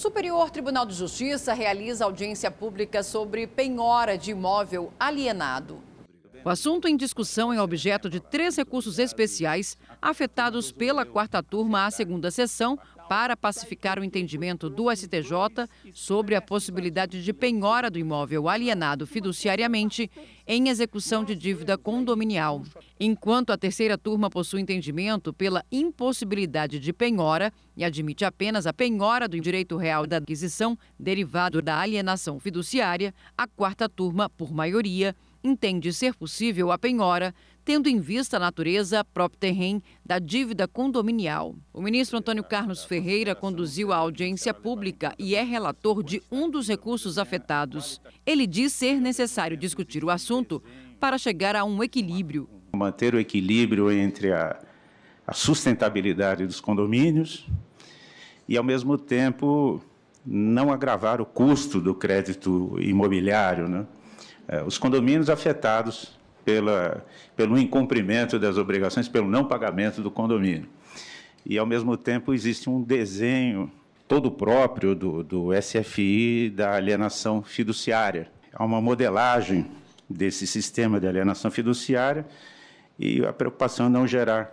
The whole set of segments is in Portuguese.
Superior Tribunal de Justiça realiza audiência pública sobre penhora de imóvel alienado. O assunto em discussão é objeto de três recursos especiais afetados pela quarta turma à segunda sessão para pacificar o entendimento do STJ sobre a possibilidade de penhora do imóvel alienado fiduciariamente em execução de dívida condominial. Enquanto a terceira turma possui entendimento pela impossibilidade de penhora e admite apenas a penhora do direito real da aquisição derivado da alienação fiduciária, a quarta turma, por maioria, entende ser possível a penhora, tendo em vista a natureza própria-terrem da dívida condominial. O ministro Antônio Carlos Ferreira conduziu a audiência pública e é relator de um dos recursos afetados. Ele diz ser necessário discutir o assunto para chegar a um equilíbrio. Manter o equilíbrio entre a, a sustentabilidade dos condomínios e, ao mesmo tempo, não agravar o custo do crédito imobiliário, né? É, os condomínios afetados pela, pelo incumprimento das obrigações, pelo não pagamento do condomínio. E, ao mesmo tempo, existe um desenho todo próprio do, do SFI da alienação fiduciária. Há uma modelagem desse sistema de alienação fiduciária e a preocupação é não gerar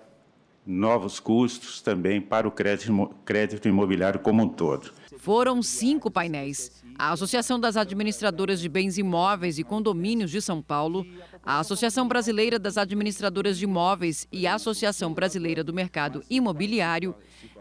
novos custos também para o crédito, imobiliário como um todo. Foram cinco painéis. A Associação das Administradoras de Bens Imóveis e Condomínios de São Paulo a Associação Brasileira das Administradoras de Imóveis e a Associação Brasileira do Mercado Imobiliário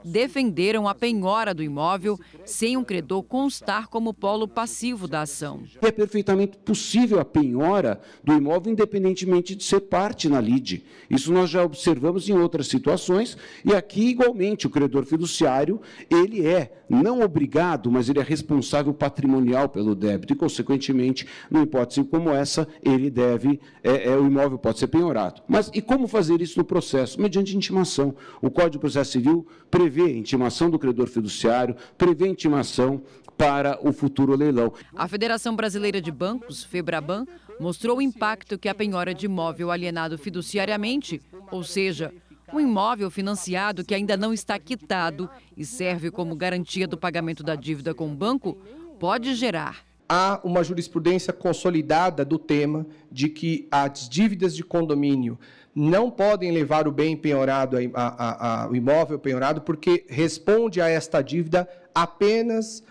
defenderam a penhora do imóvel sem um credor constar como polo passivo da ação. É perfeitamente possível a penhora do imóvel, independentemente de ser parte na lide. Isso nós já observamos em outras situações e aqui, igualmente, o credor fiduciário, ele é não obrigado, mas ele é responsável patrimonial pelo débito e, consequentemente, numa hipótese como essa, ele deve é, é, o imóvel pode ser penhorado. Mas e como fazer isso no processo? Mediante intimação. O Código de Processo Civil prevê intimação do credor fiduciário, prevê intimação para o futuro leilão. A Federação Brasileira de Bancos, Febraban, mostrou o impacto que a penhora de imóvel alienado fiduciariamente, ou seja, um imóvel financiado que ainda não está quitado e serve como garantia do pagamento da dívida com o banco, pode gerar há uma jurisprudência consolidada do tema de que as dívidas de condomínio não podem levar o bem penhorado, a, a, a, o imóvel penhorado, porque responde a esta dívida apenas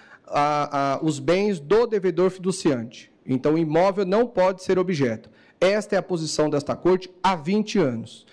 os bens do devedor fiduciante. Então, o imóvel não pode ser objeto. Esta é a posição desta corte há 20 anos.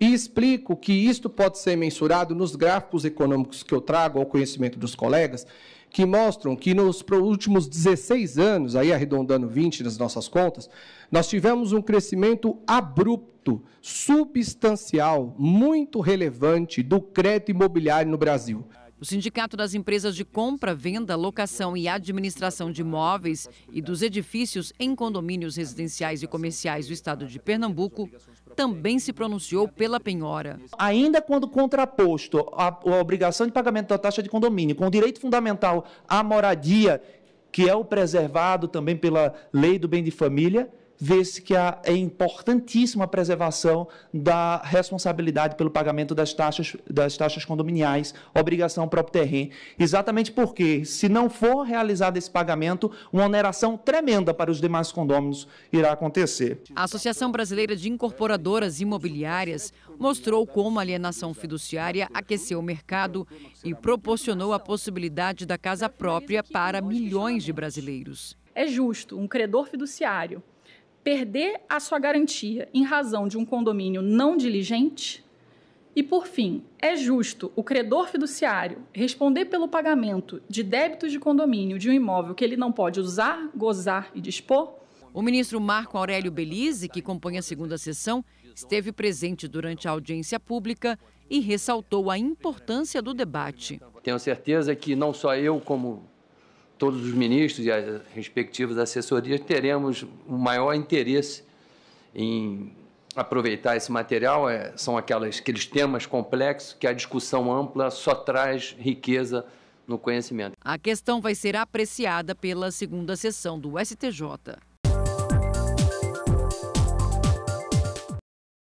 E explico que isto pode ser mensurado nos gráficos econômicos que eu trago ao conhecimento dos colegas, que mostram que nos últimos 16 anos, aí arredondando 20 nas nossas contas, nós tivemos um crescimento abrupto, substancial, muito relevante do crédito imobiliário no Brasil. O Sindicato das Empresas de Compra, Venda, Locação e Administração de Imóveis e dos Edifícios em Condomínios Residenciais e Comerciais do Estado de Pernambuco também se pronunciou pela penhora. Ainda quando contraposto a, a obrigação de pagamento da taxa de condomínio com o direito fundamental à moradia, que é o preservado também pela lei do bem de família, vê-se que é importantíssima a preservação da responsabilidade pelo pagamento das taxas, das taxas condominiais, obrigação próprio terreno, exatamente porque, se não for realizado esse pagamento, uma oneração tremenda para os demais condôminos irá acontecer. A Associação Brasileira de Incorporadoras Imobiliárias mostrou como a alienação fiduciária aqueceu o mercado e proporcionou a possibilidade da casa própria para milhões de brasileiros. É justo um credor fiduciário perder a sua garantia em razão de um condomínio não diligente. E, por fim, é justo o credor fiduciário responder pelo pagamento de débitos de condomínio de um imóvel que ele não pode usar, gozar e dispor? O ministro Marco Aurélio Belize, que compõe a segunda sessão, esteve presente durante a audiência pública e ressaltou a importância do debate. Tenho certeza que não só eu, como todos os ministros e as respectivas assessorias teremos o maior interesse em aproveitar esse material. É, são aquelas, aqueles temas complexos que a discussão ampla só traz riqueza no conhecimento. A questão vai ser apreciada pela segunda sessão do STJ.